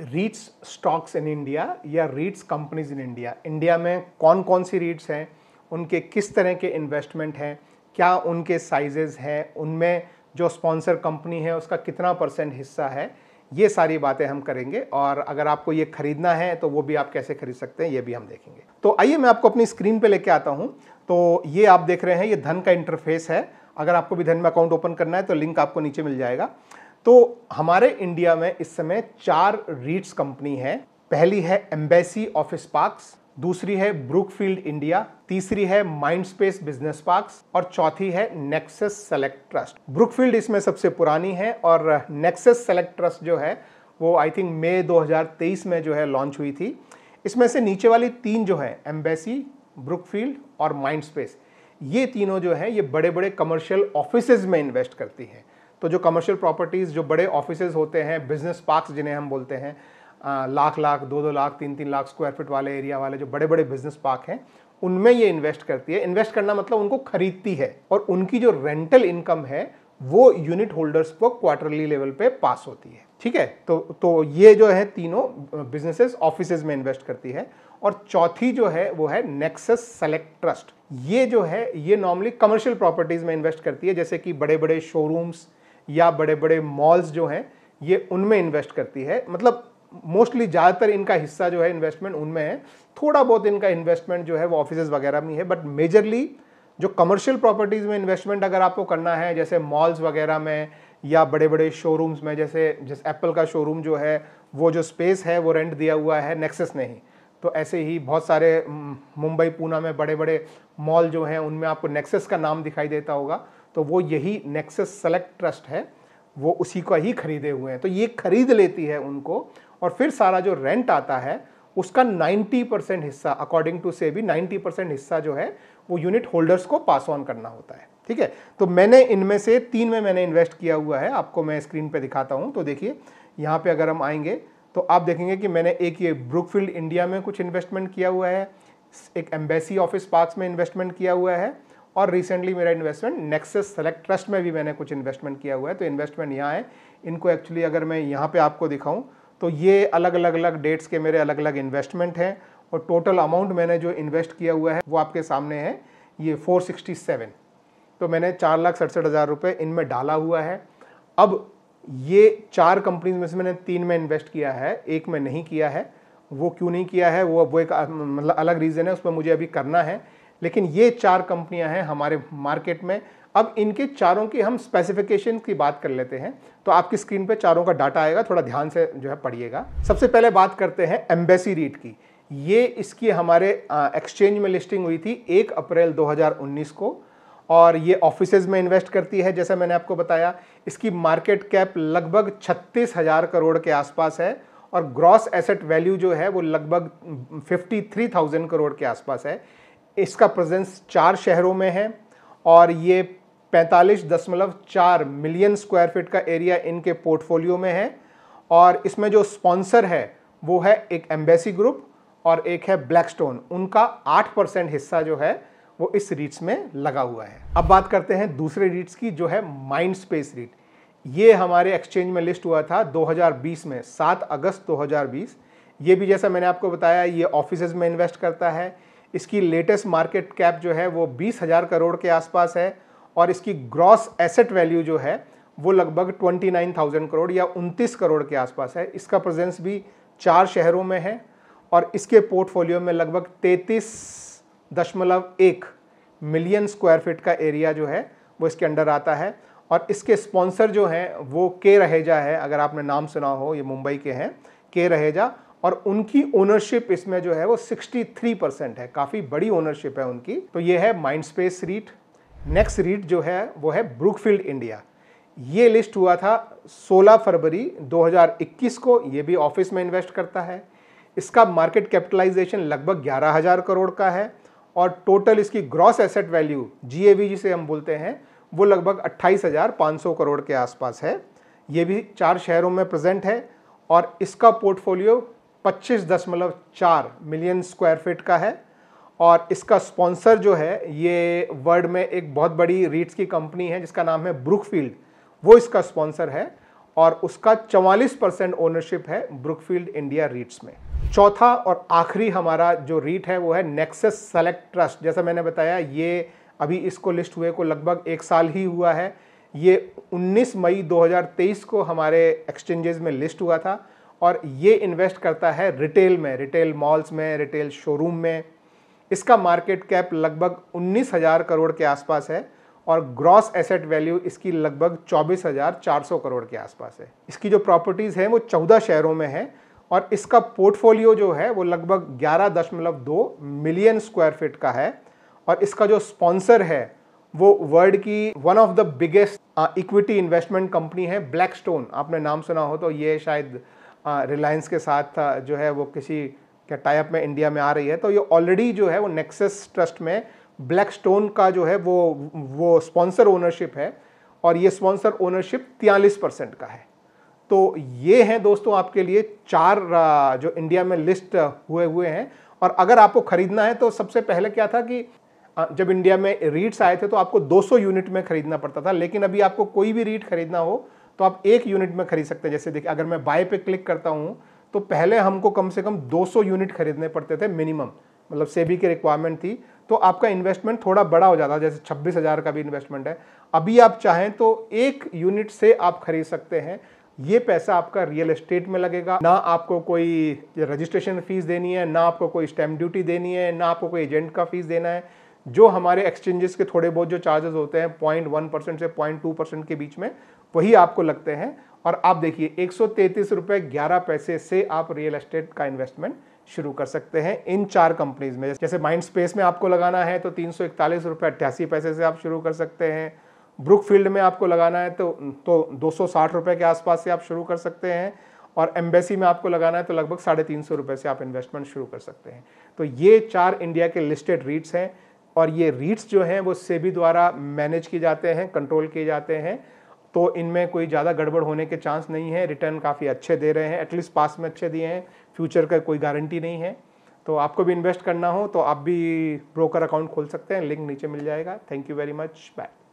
रीट्स stocks in India या REITs companies in India India में कौन कौन सी रीट्स हैं उनके किस तरह के इन्वेस्टमेंट हैं क्या उनके साइजेज़ हैं उनमें जो स्पॉन्सर कंपनी है उसका कितना परसेंट हिस्सा है ये सारी बातें हम करेंगे और अगर आपको ये खरीदना है तो वो भी आप कैसे खरीद सकते हैं ये भी हम देखेंगे तो आइए मैं आपको अपनी स्क्रीन पे लेके आता हूँ तो ये आप देख रहे हैं ये धन का इंटरफेस है अगर आपको भी धन में अकाउंट ओपन करना है तो लिंक आपको नीचे मिल जाएगा तो हमारे इंडिया में इस समय चार रीट्स कंपनी है पहली है एम्बेसी ऑफिस पार्क्स दूसरी है ब्रुकफील्ड इंडिया तीसरी है माइंड स्पेस बिजनेस पार्क्स और चौथी है नेक्सेस सेलेक्ट ट्रस्ट ब्रुकफील्ड इसमें सबसे पुरानी है और नेक्सेस सेलेक्ट ट्रस्ट जो है वो आई थिंक मई 2023 में जो है लॉन्च हुई थी इसमें से नीचे वाली तीन जो है एम्बेसी ब्रुकफील्ड और माइंड स्पेस ये तीनों जो है ये बड़े बड़े कमर्शियल ऑफिस में इन्वेस्ट करती हैं तो जो कमर्शियल प्रॉपर्टीज़ जो बड़े ऑफिसेज होते हैं बिजनेस पार्क्स जिन्हें हम बोलते हैं लाख लाख दो दो लाख तीन तीन लाख स्क्वायर फीट वाले एरिया वाले जो बड़े बड़े बिजनेस पार्क हैं उनमें ये इन्वेस्ट करती है इन्वेस्ट करना मतलब उनको खरीदती है और उनकी जो रेंटल इनकम है वो यूनिट होल्डर्स को क्वार्टरली लेवल पे पास होती है ठीक है तो तो ये जो है तीनों बिजनेसेस ऑफिस में इन्वेस्ट करती है और चौथी जो है वो है नेक्सस सेलेक्ट ट्रस्ट ये जो है ये नॉर्मली कमर्शियल प्रॉपर्टीज़ में इन्वेस्ट करती है जैसे कि बड़े बड़े शोरूम्स या बड़े बड़े मॉल्स जो हैं ये उनमें इन्वेस्ट करती है मतलब मोस्टली ज़्यादातर इनका हिस्सा जो है इन्वेस्टमेंट उनमें है थोड़ा बहुत इनका इन्वेस्टमेंट जो है वो ऑफिसेज वगैरह में है बट मेजरली जो कमर्शियल प्रॉपर्टीज़ में इन्वेस्टमेंट अगर आपको करना है जैसे मॉल्स वगैरह में या बड़े बड़े शोरूम्स में जैसे जैसे एप्पल का शोरूम जो है वो जो स्पेस है वो रेंट दिया हुआ है नेक्सेस ने ही तो ऐसे ही बहुत सारे मुंबई पूना में बड़े बड़े मॉल जो हैं उनमें आपको नेक्सेस का नाम दिखाई देता होगा तो वो यही नेक्सेस सेलेक्ट ट्रस्ट है वो उसी का ही खरीदे हुए हैं तो ये खरीद लेती है उनको और फिर सारा जो रेंट आता है उसका 90 परसेंट हिस्सा अकॉर्डिंग टू से भी 90 परसेंट हिस्सा जो है वो यूनिट होल्डर्स को पास ऑन करना होता है ठीक है तो मैंने इनमें से तीन में मैंने इन्वेस्ट किया हुआ है आपको मैं स्क्रीन पर दिखाता हूँ तो देखिए यहाँ पर अगर हम आएंगे तो आप देखेंगे कि मैंने एक ये ब्रुकफील्ड इंडिया में कुछ इन्वेस्टमेंट किया हुआ है एक एम्बेसी ऑफिस पार्क्स में इन्वेस्टमेंट किया हुआ है और रिसेंटली मेरा इन्वेस्टमेंट नेक्सेस सेलेक्ट ट्रस्ट में भी मैंने कुछ इन्वेस्टमेंट किया हुआ है तो इन्वेस्टमेंट यहाँ है इनको एक्चुअली अगर मैं यहाँ पे आपको दिखाऊँ तो ये अलग अलग अलग डेट्स के मेरे अलग अलग इन्वेस्टमेंट हैं और टोटल अमाउंट मैंने जो इन्वेस्ट किया हुआ है वो आपके सामने है ये फोर तो मैंने चार लाख सड़सठ हज़ार रुपये इनमें डाला हुआ है अब ये चार कंपनीज में से मैंने तीन में इन्वेस्ट किया है एक में नहीं किया है वो क्यों नहीं किया है वो वो एक मतलब अलग रीज़न है उसमें मुझे अभी करना है लेकिन ये चार कंपनियां हैं हमारे मार्केट में अब इनके चारों की हम स्पेसिफिकेशन की बात कर लेते हैं तो आपकी स्क्रीन पे चारों का डाटा आएगा थोड़ा ध्यान से जो है पढ़िएगा सबसे पहले बात करते हैं एम्बेसी रीट की ये इसकी हमारे एक्सचेंज में लिस्टिंग हुई थी एक अप्रैल 2019 को और ये ऑफिस में इन्वेस्ट करती है जैसा मैंने आपको बताया इसकी मार्केट कैप लगभग छत्तीस हज़ार करोड़ के आसपास है और ग्रॉस एसेट वैल्यू जो है वो लगभग 53,000 करोड़ के आसपास है इसका प्रेजेंस चार शहरों में है और ये पैंतालीस दशमलव चार मिलियन स्क्वायर फीट का एरिया इनके पोर्टफोलियो में है और इसमें जो स्पॉन्सर है वो है एक एम्बेसी ग्रुप और एक है ब्लैकस्टोन उनका आठ परसेंट हिस्सा जो है वो इस रीट्स में लगा हुआ है अब बात करते हैं दूसरे रीट्स की जो है माइंड स्पेस रीट ये हमारे एक्सचेंज में लिस्ट हुआ था 2020 में 7 अगस्त 2020 ये भी जैसा मैंने आपको बताया ये ऑफिस में इन्वेस्ट करता है इसकी लेटेस्ट मार्केट कैप जो है वो बीस हज़ार करोड़ के आसपास है और इसकी ग्रॉस एसेट वैल्यू जो है वो लगभग ट्वेंटी नाइन थाउजेंड करोड़ या उनतीस करोड़ के आसपास है इसका प्रेजेंस भी चार शहरों में है और इसके पोर्टफोलियो में लगभग तैंतीस दशमलव एक मिलियन स्क्वायर फीट का एरिया जो है वो इसके अंडर आता है और इसके स्पॉन्सर जो हैं वो के रहेजा है अगर आपने नाम सुना हो ये मुंबई के हैं के रहेजा और उनकी ओनरशिप इसमें जो है वो 63 परसेंट है काफ़ी बड़ी ओनरशिप है उनकी तो ये है Mind Space REIT next REIT जो है वो है ब्रुकफील्ड इंडिया ये लिस्ट हुआ था 16 फरवरी 2021 को ये भी ऑफिस में इन्वेस्ट करता है इसका मार्केट कैपिटलाइजेशन लगभग ग्यारह हज़ार करोड़ का है और टोटल इसकी ग्रॉस एसेट वैल्यू जी जिसे हम बोलते हैं वो लगभग 28,500 करोड़ के आसपास है ये भी चार शहरों में प्रेजेंट है और इसका पोर्टफोलियो 25.4 मिलियन स्क्वायर फीट का है और इसका स्पॉन्सर जो है ये वर्ल्ड में एक बहुत बड़ी रीट्स की कंपनी है जिसका नाम है ब्रुकफील्ड वो इसका स्पॉन्सर है और उसका 44 परसेंट ओनरशिप है ब्रुकफील्ड इंडिया रीट्स में चौथा और आखिरी हमारा जो रीट है वो है नेक्सस सेलेक्ट ट्रस्ट जैसा मैंने बताया ये अभी इसको लिस्ट हुए को लगभग एक साल ही हुआ है ये 19 मई 2023 को हमारे एक्सचेंजेस में लिस्ट हुआ था और ये इन्वेस्ट करता है रिटेल में रिटेल मॉल्स में रिटेल शोरूम में इसका मार्केट कैप लगभग उन्नीस हज़ार करोड़ के आसपास है और ग्रॉस एसेट वैल्यू इसकी लगभग चौबीस हज़ार चार सौ करोड़ के आसपास है इसकी जो प्रॉपर्टीज़ हैं वो चौदह शहरों में है और इसका पोर्टफोलियो जो है वो लगभग ग्यारह दशमलव दो मिलियन स्क्वायर फीट का है और इसका जो स्पॉन्सर है वो वर्ल्ड की one of the biggest equity investment company है ब्लैक स्टोन आपने नाम सुना हो तो ये शायद रिलायंस के साथ जो है वो किसी क्या टाइप में इंडिया में आ रही है तो ये ऑलरेडी जो है वो नेक्सेस ट्रस्ट में ब्लैक स्टोन का जो है वो वो स्पॉन्सर ओनरशिप है और ये स्पॉन्सर ओनरशिप तियालीस परसेंट का है तो ये हैं दोस्तों आपके लिए चार जो इंडिया में लिस्ट हुए हुए हैं और अगर आपको ख़रीदना है तो सबसे पहले क्या था कि जब इंडिया में रीट्स आए थे तो आपको 200 यूनिट में ख़रीदना पड़ता था लेकिन अभी आपको कोई भी रीट ख़रीदना हो तो आप एक यूनिट में खरीद सकते हैं जैसे देखिए अगर मैं बाय पे क्लिक करता हूँ तो पहले हमको कम से कम 200 यूनिट खरीदने पड़ते थे मिनिमम मतलब सेबी की रिक्वायरमेंट थी तो आपका इन्वेस्टमेंट थोड़ा बड़ा हो जाता है जैसे छब्बीस हज़ार का भी इन्वेस्टमेंट है अभी आप चाहें तो एक यूनिट से आप खरीद सकते हैं ये पैसा आपका रियल एस्टेट में लगेगा ना आपको कोई रजिस्ट्रेशन फ़ीस देनी है ना आपको कोई स्टैम्प ड्यूटी देनी है ना आपको कोई एजेंट का फ़ीस देना है जो हमारे एक्सचेंजेस के थोड़े बहुत जो चार्जेस होते हैं पॉइंट वन परसेंट से पॉइंट टू परसेंट के बीच में वही आपको लगते हैं और आप देखिए एक सौ पैसे से आप रियल एस्टेट का इन्वेस्टमेंट शुरू कर सकते हैं इन चार कंपनीज में जैसे माइंड स्पेस में आपको लगाना है तो तीन सौ पैसे से आप शुरू कर सकते हैं ब्रुक फील्ड में आपको लगाना है तो तो दो रुपए के आसपास से आप शुरू कर सकते हैं और एम्बेसी में आपको लगाना है तो लगभग साढ़े तीन सौ रुपये से आप इन्वेस्टमेंट शुरू कर सकते हैं तो ये चार इंडिया के लिस्टेड रीट्स हैं और ये रीट्स जो हैं वो सेबी द्वारा मैनेज किए जाते हैं कंट्रोल किए जाते हैं तो इनमें कोई ज़्यादा गड़बड़ होने के चांस नहीं है रिटर्न काफ़ी अच्छे दे रहे हैं एटलीस्ट पास में अच्छे दिए हैं फ्यूचर का कोई गारंटी नहीं है तो आपको भी इन्वेस्ट करना हो तो आप भी ब्रोकर अकाउंट खोल सकते हैं लिंक नीचे मिल जाएगा thank you very much bye